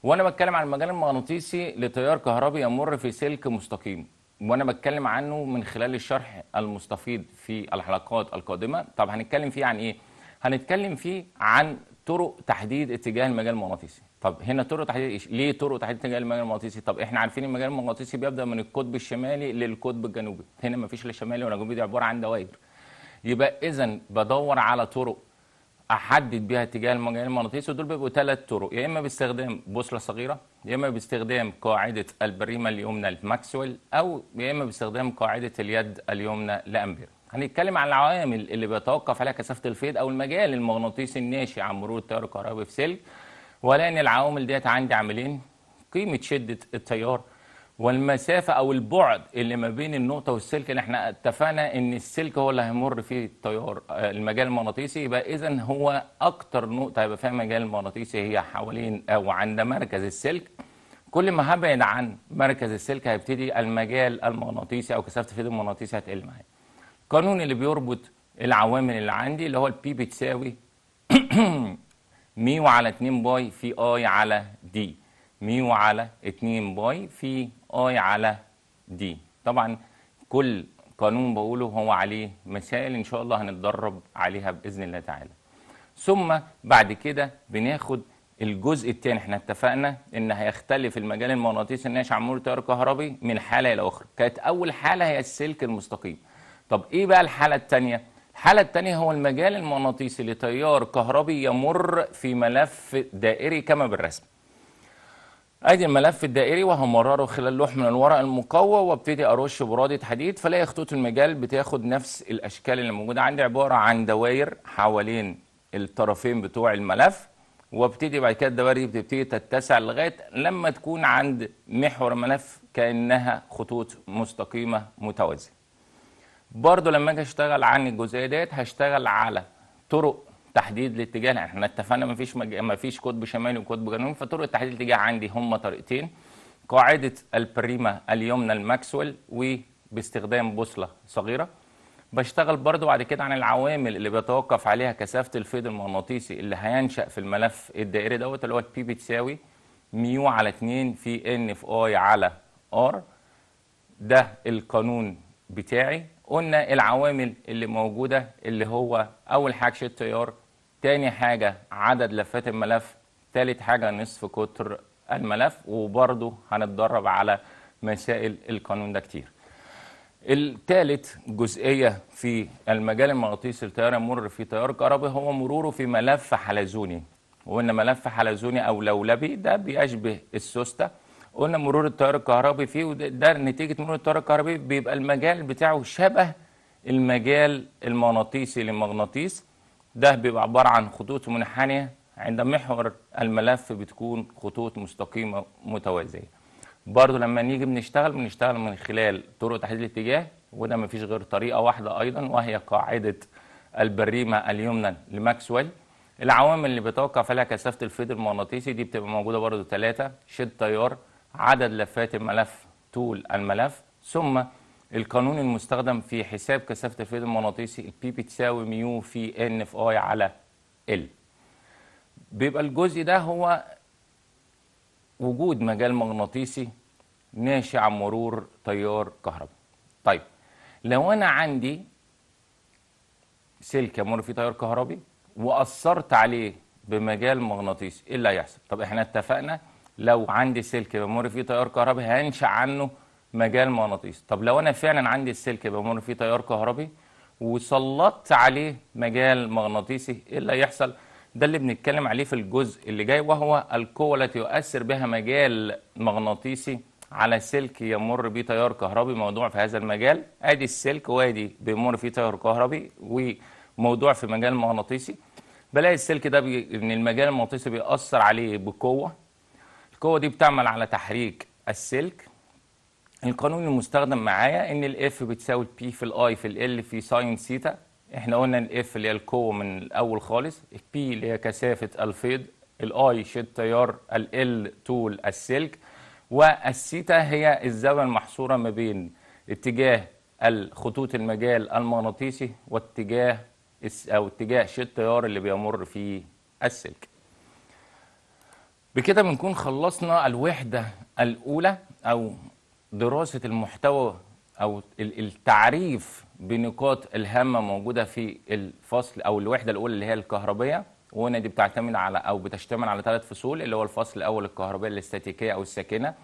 S1: وأنا بتكلم عن المجال المغناطيسي لتيار كهربي يمر في سلك مستقيم وأنا بتكلم عنه من خلال الشرح المستفيض في الحلقات القادمة طب هنتكلم فيه عن إيه؟ هنتكلم فيه عن طرق تحديد اتجاه المجال المغناطيسي طب هنا طرق تحديد إيش؟ ليه طرق تحديد اتجاه المجال المغناطيسي طب احنا عارفين المجال المغناطيسي بيبدا من القطب الشمالي للقطب الجنوبي هنا ما فيش لا شمالي ولا جنوبي دي عباره عن دوائر يبقى اذا بدور على طرق احدد بيها اتجاه المجال المغناطيسي ودول بيبقوا ثلاث طرق يا اما باستخدام بوصله صغيره يا اما باستخدام قاعده البريمه اليمنى لماكسويل او يا اما باستخدام قاعده اليد اليمنى لامبير هنتكلم عن العوامل اللي بيتوقف عليها كثافه الفيض او المجال المغناطيسي الناشئ عن مرور التيار الكهربي في سلك ولان العوامل ديت عندي عاملين قيمه شده التيار والمسافه او البعد اللي ما بين النقطه والسلك اللي احنا اتفقنا ان السلك هو اللي هيمر فيه التيار المجال المغناطيسي يبقى اذا هو اكتر نقطه هيبقى فيها مجال مغناطيسي هي حوالين او عند مركز السلك كل ما هبعد عن مركز السلك هيبتدي المجال المغناطيسي او كثافه الفيض المغناطيسي هتقل معايا القانون اللي بيربط العوامل اللي عندي اللي هو البي بتساوي (clears throat) ميو على 2 باي في اي على دي ميو على 2 باي في اي على دي طبعا كل قانون بقوله هو عليه مسائل ان شاء الله هنتدرب عليها باذن الله تعالى ثم بعد كده بناخد الجزء الثاني احنا اتفقنا ان هيختلف المجال المغناطيسي الناشئ عن مول تيار كهربي من حاله الى اخرى كانت اول حاله هي السلك المستقيم طب ايه بقى الحالة التانية؟ الحالة التانية هو المجال المغناطيسي لتيار كهربي يمر في ملف دائري كما بالرسم ادي الملف الدائري وهمرره خلال لوح من الورق المقوى وابتدي ارش برادة حديد فلاقي خطوط المجال بتاخد نفس الاشكال اللي موجودة عندي عبارة عن دوائر حوالين الطرفين بتوع الملف وابتدي بعد كده الدوائر دي بتبتدي تتسع لغايه لما تكون عند محور الملف كانها خطوط مستقيمه متوازيه برضو لما اجي اشتغل عن الجزئيه ديت هشتغل على طرق تحديد الاتجاه يعني احنا اتفقنا مفيش مج... مفيش قطب شمالي وقطب جنوبي فطرق تحديد الاتجاه عندي هم طريقتين قاعده البريما اليمنى الماكسويل وباستخدام بوصله صغيره بشتغل برضو بعد كده عن العوامل اللي بيتوقف عليها كثافه الفيض المغناطيسي اللي هينشا في الملف الدائري دوت اللي هو البي بتساوي ميو على 2 في ان في اي على ار ده القانون بتاعي قلنا العوامل اللي موجودة اللي هو أول حاجة التيار تاني حاجة عدد لفات الملف تالت حاجة نصف كتر الملف وبرضو هنتدرب على مسائل القانون ده كتير الثالث جزئية في المجال المغناطيسي لتيار يمر في تيار كهربي هو مروره في ملف حلزوني وإن ملف حلزوني أو لولبي ده بيشبه السوسته قلنا مرور التيار الكهربي فيه وده نتيجه مرور التيار الكهربي بيبقى المجال بتاعه شبه المجال المغناطيسي للمغناطيس ده بيبقى عباره عن خطوط منحنيه عند محور الملف بتكون خطوط مستقيمه متوازيه برضه لما نيجي بنشتغل بنشتغل من خلال طرق تحديد الاتجاه وده ما فيش غير طريقه واحده ايضا وهي قاعده البريمه اليمنى لماكسويل العوامل اللي بتوقع فيها كثافه الفيض المغناطيسي دي بتبقى موجوده برضه ثلاثه شد تيار عدد لفات الملف طول الملف ثم القانون المستخدم في حساب كثافه الفيض المغناطيسي البي بتساوي ميو في ان في اي على ال بيبقى الجزء ده هو وجود مجال مغناطيسي ناشئ عن مرور تيار كهرباء طيب لو انا عندي سلك يمر فيه تيار كهربي واثرت عليه بمجال مغناطيسي ايه اللي هيحصل طب احنا اتفقنا لو عندي سلك بمر فيه تيار كهربي هنشأ عنه مجال مغناطيسي طب لو انا فعلا عندي السلك بمر فيه تيار كهربي وسلطت عليه مجال مغناطيسي ايه اللي هيحصل ده اللي بنتكلم عليه في الجزء اللي جاي وهو القوة التي يؤثر بها مجال مغناطيسي على سلك يمر به تيار كهربي موضوع في هذا المجال ادي السلك وادي بيمر فيه تيار كهربي وموضوع في مجال مغناطيسي بلاقي السلك ده بي... ان المجال المغناطيسي بيأثر عليه بقوة القوة دي بتعمل على تحريك السلك القانون المستخدم معايا ان الاف بتساوي البي في الاي في ال في ساين سيتا احنا قلنا الاف اللي هي القوه من الاول خالص البي اللي هي كثافه الفيض الاي شد تيار ال طول السلك والسيتا هي الزاويه المحصوره ما بين اتجاه الخطوط المجال المغناطيسي واتجاه او اتجاه شد التيار اللي بيمر فيه السلك بكده بنكون خلصنا الوحدة الأولى أو دراسة المحتوى أو التعريف بنقاط الهامة موجودة في الفصل أو الوحدة الأولى اللي هي الكهربية وهنا دي بتعتمد على أو بتشتمل على ثلاث فصول اللي هو الفصل الأول الكهربية الاستاتيكية أو الساكنة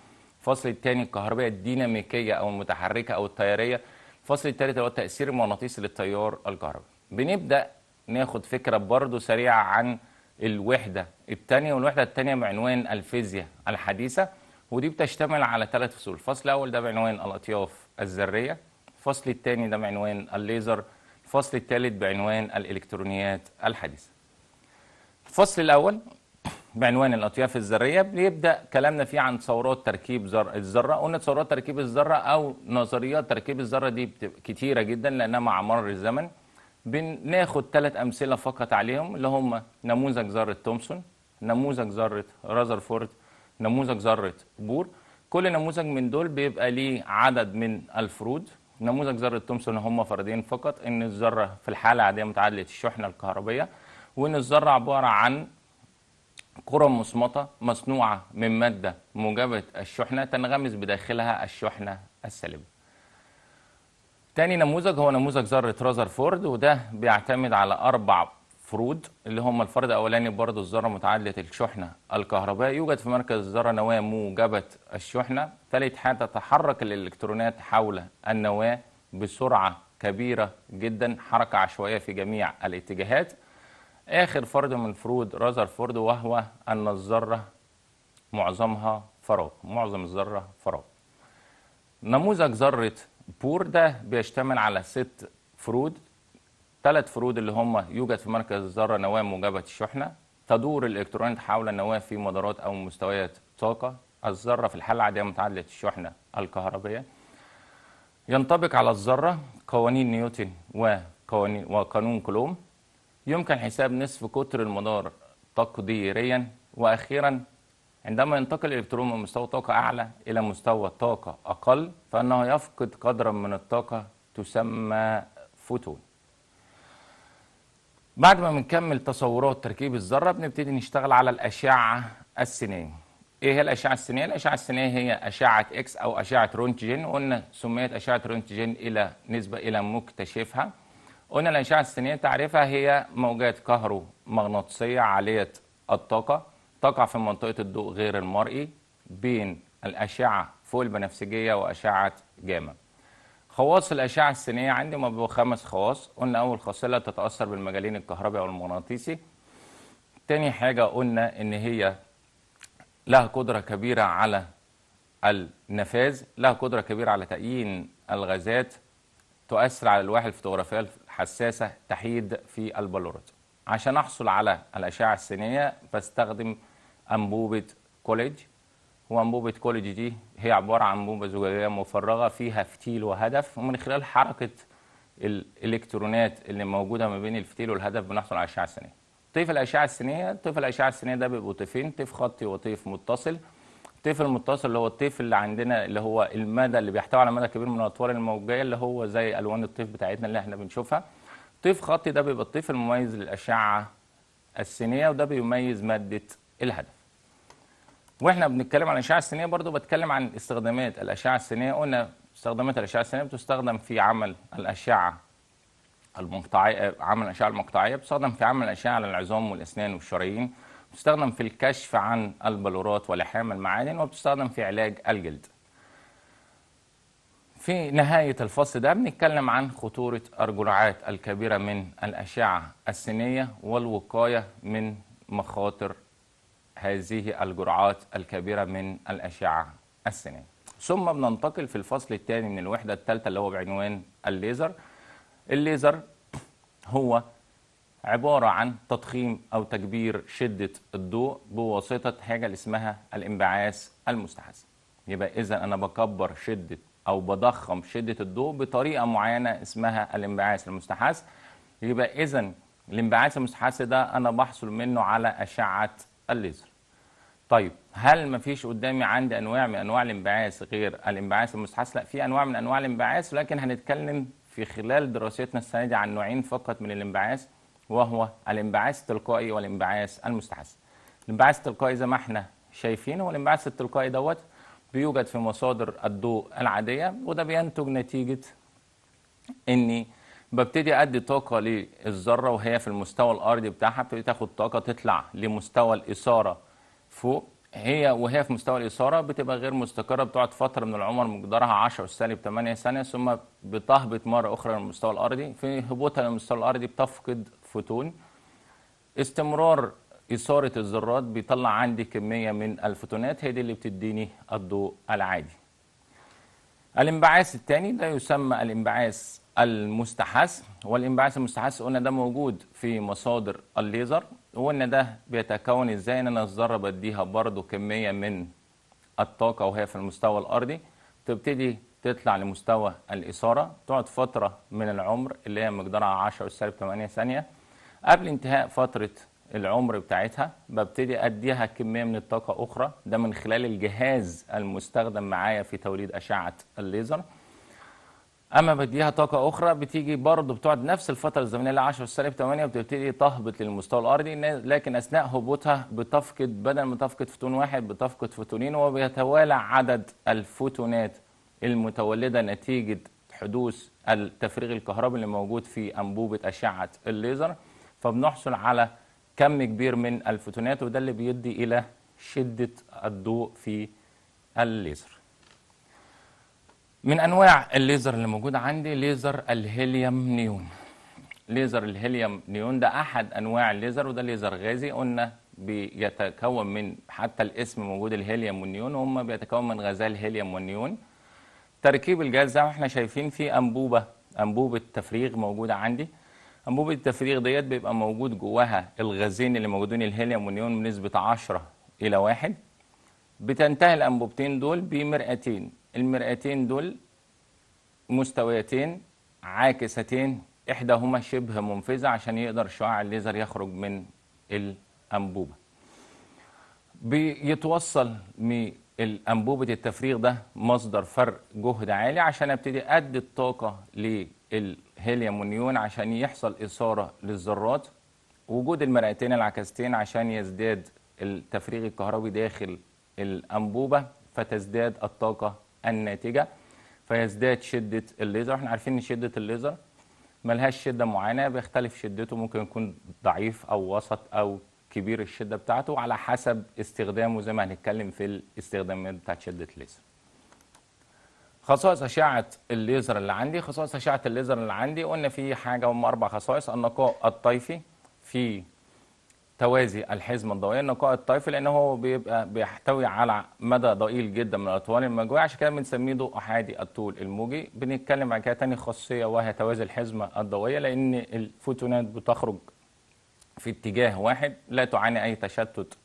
S1: الفصل الثاني الكهربية الديناميكية أو المتحركة أو التيارية الفصل الثالث اللي هو التأثير المغناطيسي للتيار الكهربي بنبدأ ناخد فكرة برضو سريعة عن الوحدة الثانية والوحدة الثانية بعنوان الفيزياء الحديثة ودي بتشتمل على ثلاث فصول الفصل الأول ده بعنوان الأطياف الذرية الفصل الثاني ده بعنوان الليزر الفصل الثالث بعنوان الإلكترونيات الحديثة الفصل الأول (clears throat) بعنوان الأطياف الذرية بيبدأ كلامنا فيه عن ثورات تركيب الذرة قلنا ثورات تركيب الذرة أو نظريات تركيب الذرة دي كتيرة جدا لأنها مع مر الزمن بناخد ثلاث امثله فقط عليهم اللي هم نموذج ذره تومسون نموذج ذره رازرفورد نموذج ذره بور كل نموذج من دول بيبقى ليه عدد من الفروض نموذج ذره تومسون هم فردين فقط ان الذره في الحاله العاديه متعادله الشحنه الكهربيه وان الذره عباره عن كرة مصمتة مصنوعة من مادة موجبة الشحنة تنغمس بداخلها الشحنة السالبة تاني نموذج هو نموذج ذرة رازرفورد وده بيعتمد على أربع فروض اللي هم الفرد الأولاني برضه الذرة متعادلة الشحنة الكهربائي يوجد في مركز الذرة نواة موجبة الشحنة ثالث حاجة تتحرك الإلكترونات حول النواة بسرعة كبيرة جدا حركة عشوائية في جميع الاتجاهات آخر فرض من فروض رازرفورد وهو أن الذرة معظمها فراغ معظم الذرة فراغ نموذج ذرة بور ده بيشتمل على ست فروض ثلاث فروض اللي هم يوجد في مركز الذره نواه موجبه الشحنه تدور الالكترونات حول النواه في مدارات او مستويات طاقه الذره في الحاله العاديه متعادله الشحنه الكهربيه ينطبق على الذره قوانين نيوتن وقوانين وقانون كولوم يمكن حساب نصف قطر المدار تقديريا واخيرا عندما ينتقل الإلكترون من مستوى طاقة أعلى إلى مستوى طاقة أقل فإنه يفقد قدرا من الطاقة تسمى فوتون بعد ما بنكمل تصورات تركيب الذرة بنبتدي نشتغل على الأشعة السينية إيه هي الأشعة السينية؟ الأشعة السينية هي أشعة إكس أو أشعة رونتجين قلنا سميت أشعة رونتجين إلى نسبة إلى مكتشفها قلنا الأشعة السينية تعريفها هي موجات كهرومغناطيسية عالية الطاقة تقع في منطقة الضوء غير المرئي بين الأشعة فوق البنفسجية وأشعة جاما خواص الأشعة السينية عندي ما خمس خواص قلنا أول خاصلة تتأثر بالمجالين الكهربي أو المغناطيسي تاني حاجة قلنا إن هي لها قدرة كبيرة على النفاذ لها قدرة كبيرة على تأيين الغازات تؤثر على الواحة الفوتوغرافية الحساسة تحيد في البلورات عشان أحصل على الأشعة السينية بستخدم أنبوبة كوليدج وأنبوبة كوليدج دي هي عبارة عن أنبوبة زجاجية مفرغة فيها فتيل وهدف ومن خلال حركة الإلكترونات اللي موجودة ما بين الفتيل والهدف بنحصل على أشعة السينيه. طيف الأشعة السينية طيف الأشعة السينية ده بيبقوا طيفين طيف خطي وطيف متصل الطيف المتصل اللي هو الطيف اللي عندنا اللي هو المدى اللي بيحتوي على مدى كبير من الاطوار الموجية اللي هو زي ألوان الطيف بتاعتنا اللي احنا بنشوفها طيف خطي ده بيبقى الطيف المميز للأشعة السينية وده بيميز مادة الهدف واحنا بنتكلم عن الاشعه السينيه برضو بتكلم عن استخدامات الاشعه السينيه قلنا استخدامات الاشعه السينيه بتستخدم في عمل الاشعه المقطعيه عمل الاشعه المقطعيه بتستخدم في عمل الاشعه على العظام والاسنان والشرايين بتستخدم في الكشف عن البلورات ولحام المعادن وبتستخدم في علاج الجلد في نهاية الفصل ده بنتكلم عن خطورة الجرعات الكبيرة من الأشعة السينية والوقاية من مخاطر هذه الجرعات الكبيرة من الأشعة السينية ثم بننتقل في الفصل الثاني من الوحدة الثالثة اللي هو بعنوان الليزر الليزر هو عبارة عن تضخيم أو تكبير شدة الضوء بواسطة حاجة اسمها الانبعاث المستحث يبقى إذا أنا بكبر شدة أو بضخم شدة الضوء بطريقة معينة اسمها الانبعاث المستحث يبقى إذا الانبعاث المستحث ده أنا بحصل منه على أشعة الليزر طيب هل ما فيش قدامي عندي انواع من انواع الانبعاث غير الانبعاث المستحث لا في انواع من انواع الانبعاث ولكن هنتكلم في خلال دراستنا السنه دي عن نوعين فقط من الانبعاث وهو الانبعاث التلقائي والانبعاث المستحث الانبعاث التلقائي زي ما احنا شايفين هو الانبعاث التلقائي دوت بيوجد في مصادر الضوء العاديه وده بينتج نتيجه ان ببتدي ادي طاقه للذره وهي في المستوى الارضي بتاعها بتبتدي تاخد طاقه تطلع لمستوى الاثاره فوق هي وهي في مستوى الاثاره بتبقى غير مستقره بتقعد فتره من العمر مقدارها 10 سالب 8 سنه ثم بتهبط مره اخرى للمستوى الارضي في هبوطها للمستوى الارضي بتفقد فوتون استمرار إثارة الذرات بيطلع عندي كمية من الفوتونات هي دي اللي بتديني الضوء العادي. الانبعاث الثاني ده يسمى الانبعاث المستحث والانبعاث المستحث قلنا ده موجود في مصادر الليزر وقلنا ده بيتكون ازاي ان انا الذره بديها برضه كميه من الطاقه وهي في المستوى الارضي تبتدي تطلع لمستوى الاثاره تقعد فتره من العمر اللي هي مقدارها 10 سالب 8 ثانيه قبل انتهاء فتره العمر بتاعتها ببتدي اديها كميه من الطاقه اخرى ده من خلال الجهاز المستخدم معايا في توليد اشعه الليزر اما بديها طاقه اخرى بتيجي برضه بتقعد نفس الفتره الزمنيه اللي 10 سالب 8 وبتبتدي تهبط للمستوى الارضي لكن اثناء هبوطها بتفقد بدل ما تفقد فوتون واحد بتفقد فوتونين وبيتوالى عدد الفوتونات المتولده نتيجه حدوث التفريغ الكهربي اللي موجود في انبوبه اشعه الليزر فبنحصل على كم كبير من الفوتونات وده اللي بيدي الى شده الضوء في الليزر من انواع الليزر اللي موجود عندي ليزر الهيليوم نيون ليزر الهيليوم نيون ده احد انواع الليزر وده ليزر غازي قلنا بيتكون من حتى الاسم موجود الهيليوم والنيون وهم بيتكون من غازات الهيليوم والنيون تركيب الجهاز زي ما احنا شايفين في انبوبه انبوبه تفريغ موجوده عندي انبوبه التفريغ ديت بيبقى موجود جواها الغازين اللي موجودين الهيليوم والنيون بنسبه 10 الى 1 بتنتهي الانبوبتين دول بمرآتين المرآتين دول مستويتين عاكستين إحداهما شبه منفذة عشان يقدر شعاع الليزر يخرج من الأنبوبة بيتوصل من الأنبوبة التفريغ ده مصدر فرق جهد عالي عشان أبتدي أدي الطاقة للهيليوم والنيون عشان يحصل إثارة للذرات وجود المرأتين العكستين عشان يزداد التفريغ الكهربي داخل الأنبوبة فتزداد الطاقة الناتجة فيزداد شدة الليزر احنا عارفين ان شدة الليزر ملهاش شدة معينة بيختلف شدته ممكن يكون ضعيف أو وسط أو كبير الشدة بتاعته على حسب استخدامه زي ما هنتكلم في الاستخدامات بتاعت شدة الليزر خصائص أشعة الليزر اللي عندي خصائص أشعة الليزر اللي عندي قلنا في حاجة هم أربع خصائص النقاء الطيفي في توازي الحزمه الضوئيه نقاء الطيف لان هو بيبقى بيحتوي على مدى ضئيل جدا من الاطوال الموجيه عشان كده بنسميه ضوء احادي الطول الموجي بنتكلم عن كده تاني خاصيه وهي توازي الحزمه الضوئيه لان الفوتونات بتخرج في اتجاه واحد لا تعاني اي تشتت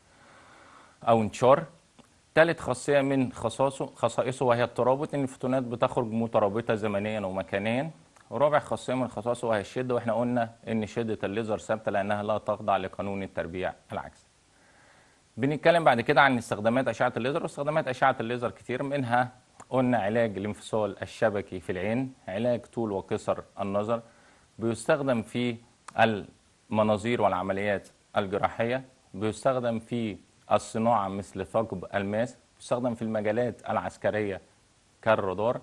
S1: او انتشار ثالث خاصيه من خصائصه خصائصه وهي الترابط ان الفوتونات بتخرج مترابطه زمنيا ومكانيا ورابع خاصيه من خصائصه الشده واحنا قلنا ان شده الليزر ثابته لانها لا تخضع لقانون التربيع العكسي. بنتكلم بعد كده عن استخدامات اشعه الليزر واستخدامات اشعه الليزر كتير منها قلنا علاج الانفصال الشبكي في العين، علاج طول وقصر النظر بيستخدم في المناظير والعمليات الجراحيه، بيستخدم في الصناعه مثل ثقب الماس، بيستخدم في المجالات العسكريه كالرادار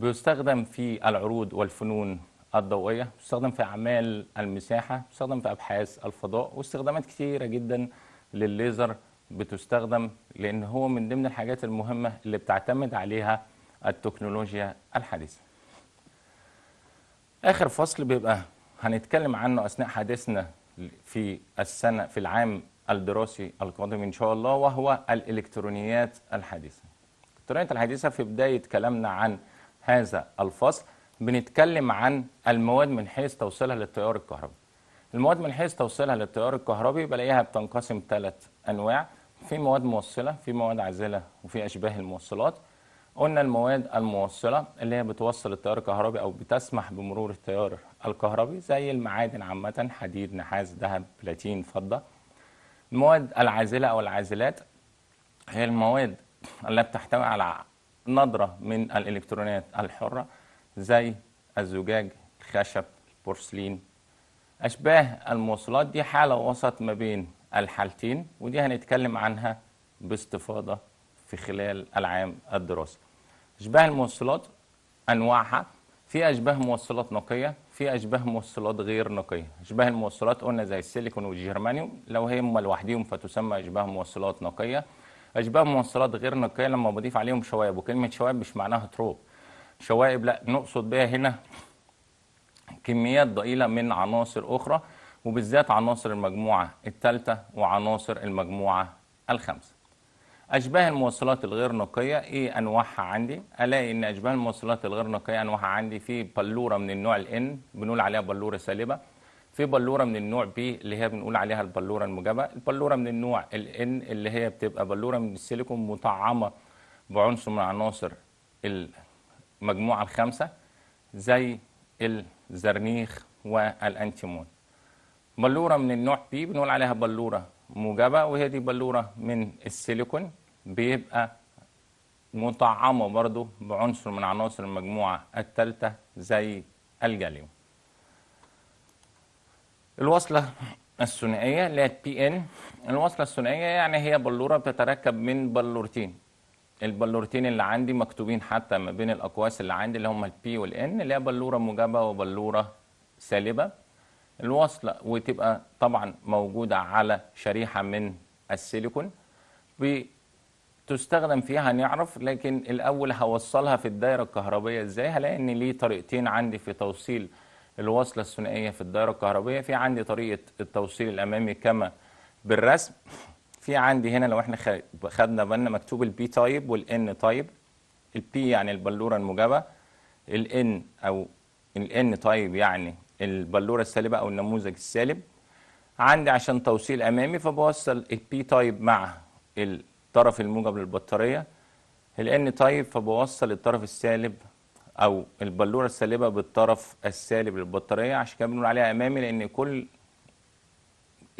S1: بيستخدم في العروض والفنون الضوئية بيستخدم في أعمال المساحة بيستخدم في أبحاث الفضاء واستخدامات كثيرة جدا للليزر بتستخدم لأن هو من ضمن الحاجات المهمة اللي بتعتمد عليها التكنولوجيا الحديثة آخر فصل بيبقى هنتكلم عنه أثناء حديثنا في السنة في العام الدراسي القادم إن شاء الله وهو الإلكترونيات الحديثة الإلكترونيات الحديثة في بداية كلامنا عن هذا الفصل بنتكلم عن المواد من حيث توصيلها للتيار الكهربي المواد من حيث توصيلها للتيار الكهربي بلاقيها بتنقسم ثلاث انواع في مواد موصله في مواد عازله وفي اشباه الموصلات قلنا المواد الموصله اللي هي بتوصل التيار الكهربي او بتسمح بمرور التيار الكهربي زي المعادن عامه حديد نحاس ذهب بلاتين فضه المواد العازله او العازلات هي المواد اللي بتحتوي على نضرة من الإلكترونات الحرة زي الزجاج الخشب البورسلين أشباه الموصلات دي حالة وسط ما بين الحالتين ودي هنتكلم عنها باستفاضة في خلال العام الدراسي أشباه الموصلات أنواعها في أشباه موصلات نقية في أشباه موصلات غير نقية أشباه الموصلات قلنا زي السيليكون والجرمانيوم لو هم لوحدهم فتسمى أشباه موصلات نقية اشباه موصلات غير نقيه لما بضيف عليهم شوائب وكلمه شوائب مش معناها تروب شوائب لا نقصد بها هنا كميات ضئيله من عناصر اخرى وبالذات عناصر المجموعه الثالثه وعناصر المجموعه الخامسه اشباه الموصلات الغير نقيه ايه انواعها عندي الاقي ان اشباه الموصلات الغير نقيه انواعها عندي في بلوره من النوع الان بنقول عليها بلوره سالبه في بلوره من النوع بي اللي هي بنقول عليها البلوره الموجبه البلوره من النوع ال اللي هي بتبقى بلوره من السيليكون مطعمه بعنصر من عناصر المجموعه الخامسه زي الزرنيخ والانتيمون بلوره من النوع بي بنقول عليها بلوره موجبه وهي دي بلوره من السيليكون بيبقى مطعمه برضو بعنصر من عناصر المجموعه الثالثه زي الجاليوم الوصلة الثنائية اللي هي بي ان الوصلة الثنائية يعني هي بلورة بتتركب من بلورتين البلورتين اللي عندي مكتوبين حتى ما بين الأقواس اللي عندي اللي هم البي والان اللي هي بلورة موجبة وبلورة سالبة الوصلة وتبقى طبعا موجودة على شريحة من السيليكون بتستخدم فيها نعرف لكن الأول هوصلها في الدائرة الكهربية ازاي هلاقي ان ليه طريقتين عندي في توصيل الوصلة الثنائية في الدائرة الكهربية في عندي طريقة التوصيل الأمامي كما بالرسم في عندي هنا لو احنا خدنا بالنا مكتوب البي تايب والان تايب البي يعني البلورة الموجبة الان أو الان تايب يعني البلورة السالبة أو النموذج السالب عندي عشان توصيل أمامي فبوصل البي تايب مع الطرف الموجب للبطارية الان تايب فبوصل الطرف السالب او البالونه السالبه بالطرف السالب للبطاريه عشان كده بنقول عليها امامي لان كل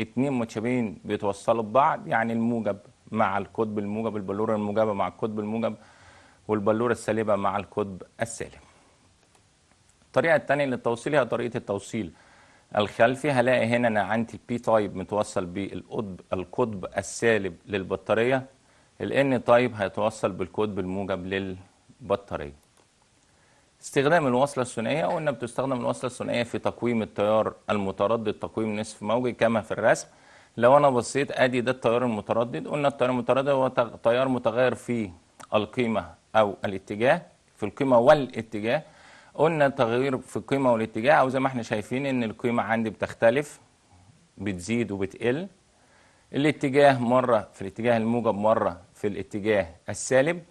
S1: اتنين متشابهين بيتوصلوا ببعض يعني الموجب مع القطب الموجب البلوره الموجبه مع القطب الموجب والبلوره السالبه مع القطب السالب. الطريقه الثانيه للتوصيل هي طريقه التوصيل الخلفي هلاقي هنا انا عندي البي تايب متوصل بالقطب القطب السالب للبطاريه الان تايب هيتوصل بالقطب الموجب للبطاريه. استخدام الوصلة الثنائية قلنا بتستخدم الوصلة الثنائية في تقويم التيار المتردد تقويم نصف موجي كما في الرسم لو أنا بصيت أدي ده التيار المتردد قلنا التيار المتردد هو تيار متغير في القيمة أو الاتجاه في القيمة والاتجاه قلنا التغيير في القيمة والاتجاه أو زي ما احنا شايفين إن القيمة عندي بتختلف بتزيد وبتقل الاتجاه مرة في الاتجاه الموجب مرة في الاتجاه السالب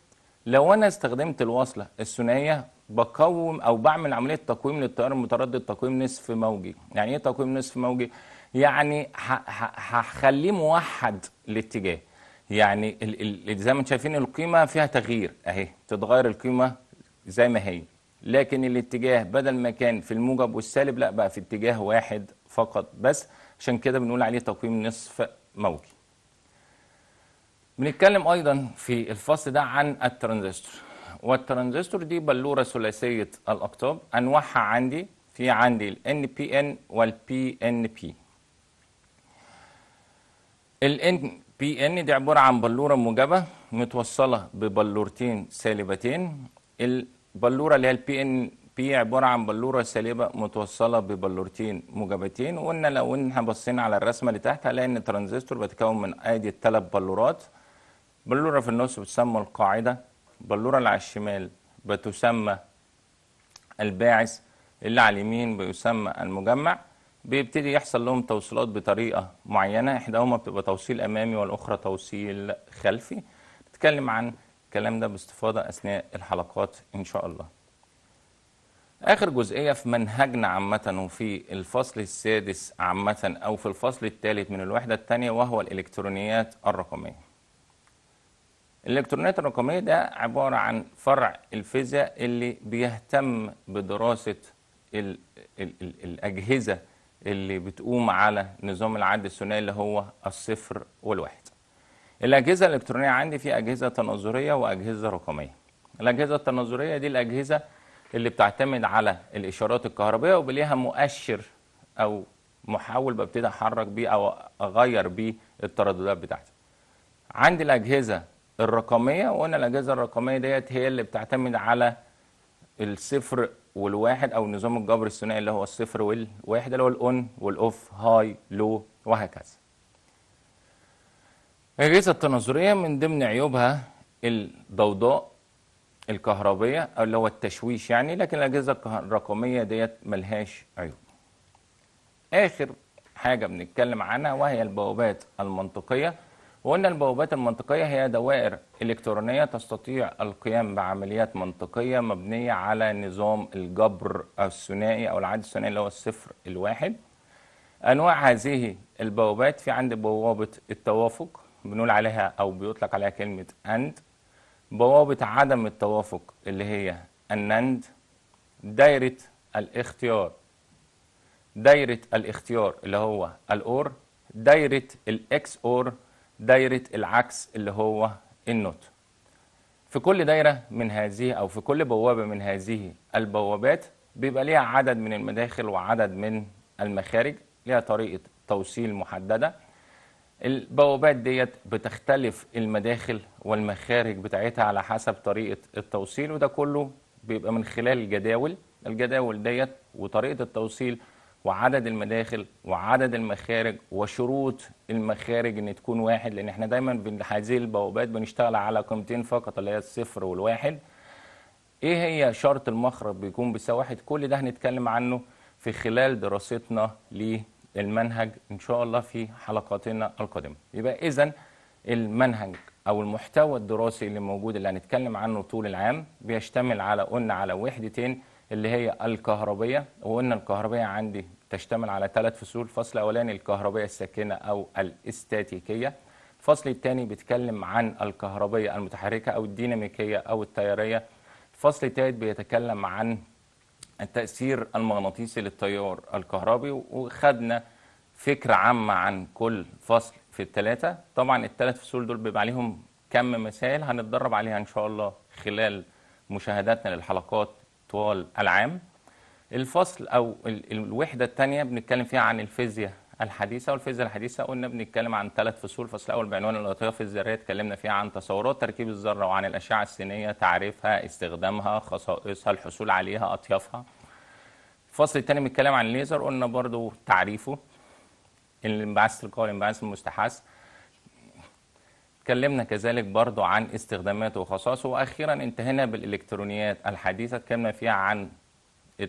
S1: لو أنا استخدمت الوصلة الثنائية بقوم او بعمل عمليه تقويم للتيار المتردد تقويم نصف موجي يعني ايه تقويم نصف موجي يعني هخليه موحد الاتجاه يعني ال ال زي ما انتم شايفين القيمه فيها تغيير اهي تتغير القيمه زي ما هي لكن الاتجاه بدل ما كان في الموجب والسالب لا بقى في اتجاه واحد فقط بس عشان كده بنقول عليه تقويم نصف موجي بنتكلم ايضا في الفصل ده عن الترانزستور والترانزستور دي بلوره ثلاثيه الاقطاب انواعها عندي في عندي ال NPN وال PNP ال NPN دي عباره عن بلوره موجبه متوصله ببلورتين سالبتين البلوره اللي هي ال PNP عباره عن بلوره سالبه متوصله ببلورتين موجبتين وقلنا لو ان بصينا على الرسمه اللي تحت هنلاقي ان الترانزستور بيتكون من ادي الثلاث بلورات بلوره في النص بتسمى القاعده البلورة اللي على الشمال بتسمى الباعث اللي على اليمين بيسمى المجمع بيبتدي يحصل لهم توصيلات بطريقة معينة إحداهما بتبقى توصيل أمامي والأخرى توصيل خلفي نتكلم عن الكلام ده باستفاضة أثناء الحلقات إن شاء الله آخر جزئية في منهجنا عامة وفي الفصل السادس عامة أو في الفصل الثالث من الوحدة الثانية وهو الإلكترونيات الرقمية الالكترونات الرقميه ده عباره عن فرع الفيزياء اللي بيهتم بدراسه الـ الـ الـ الاجهزه اللي بتقوم على نظام العد الثنائي اللي هو الصفر والواحد. الاجهزه الالكترونيه عندي في اجهزه تناظريه واجهزه رقميه. الاجهزه التناظريه دي الاجهزه اللي بتعتمد على الاشارات الكهربية وبليها مؤشر او محاول ببتدي احرك بيه او اغير بيه الترددات بتاعتي. عندي الاجهزه الرقميه وقلنا الاجهزه الرقميه ديت هي اللي بتعتمد على الصفر والواحد او نظام الجبر الثنائي اللي هو الصفر والواحد اللي هو الاون والاوف هاي لو وهكذا. الاجهزه التناظريه من ضمن عيوبها الضوضاء الكهربيه او اللي هو التشويش يعني لكن الاجهزه الرقميه ديت ملهاش عيوب. اخر حاجه بنتكلم عنها وهي البوابات المنطقيه وقلنا البوابات المنطقية هي دوائر إلكترونية تستطيع القيام بعمليات منطقية مبنية على نظام الجبر الثنائي أو العدد الثنائي اللي هو الصفر الواحد أنواع هذه البوابات في عند بوابة التوافق بنقول عليها أو بيطلق عليها كلمة أند بوابة عدم التوافق اللي هي النند دايرة الاختيار دايرة الاختيار اللي هو الأور دايرة الإكس أور دايره العكس اللي هو النوت في كل دايره من هذه او في كل بوابه من هذه البوابات بيبقى ليها عدد من المداخل وعدد من المخارج ليها طريقه توصيل محدده البوابات ديت بتختلف المداخل والمخارج بتاعتها على حسب طريقه التوصيل وده كله بيبقى من خلال الجداول الجداول ديت وطريقه التوصيل وعدد المداخل وعدد المخارج وشروط المخارج ان تكون واحد لان احنا دايما بهذه البوابات بنشتغل على قيمتين فقط اللي هي الصفر والواحد ايه هي شرط المخرج بيكون بيساوي واحد كل ده هنتكلم عنه في خلال دراستنا للمنهج ان شاء الله في حلقاتنا القادمه يبقى اذا المنهج او المحتوى الدراسي اللي موجود اللي هنتكلم عنه طول العام بيشتمل على قلنا على وحدتين اللي هي الكهربية وقلنا الكهربية عندي تشتمل على ثلاث فصول فصل أولاني الكهربية الساكنة أو الاستاتيكية الفصل الثاني بيتكلم عن الكهربية المتحركة أو الديناميكية أو التيارية الفصل الثالث بيتكلم عن التأثير المغناطيسي للتيار الكهربي وخدنا فكرة عامة عن كل فصل في الثلاثة طبعا الثلاث فصول دول بيبقى عليهم كم مسائل هنتدرب عليها إن شاء الله خلال مشاهداتنا للحلقات طوال العام الفصل او الوحده الثانيه بنتكلم فيها عن الفيزياء الحديثه والفيزياء الحديثه قلنا بنتكلم عن ثلاث فصول الفصل الاول بعنوان الاطياف الذريه اتكلمنا فيها عن تصورات تركيب الذره وعن الاشعه السينيه تعريفها استخدامها خصائصها الحصول عليها اطيافها الفصل الثاني بنتكلم عن الليزر قلنا برضو تعريفه الانبعاث التلقائي والانبعاث المستحاث اتكلمنا كذلك برضو عن استخداماته وخصائصه واخيرا انتهينا بالالكترونيات الحديثه اتكلمنا فيها عن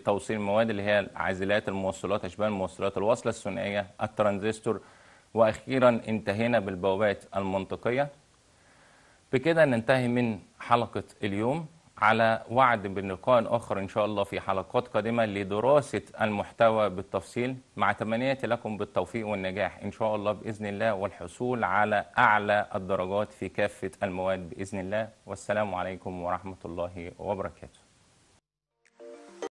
S1: توصيل المواد اللي هي العازلات الموصلات اشباه الموصلات الوصله الثنائيه الترانزستور واخيرا انتهينا بالبوابات المنطقيه بكده ننتهي من حلقه اليوم على وعد بلقاء آخر إن شاء الله في حلقات قادمة لدراسة المحتوى بالتفصيل مع تمنياتي لكم بالتوفيق والنجاح إن شاء الله بإذن الله والحصول على أعلى الدرجات في كافة المواد بإذن الله والسلام عليكم ورحمة الله وبركاته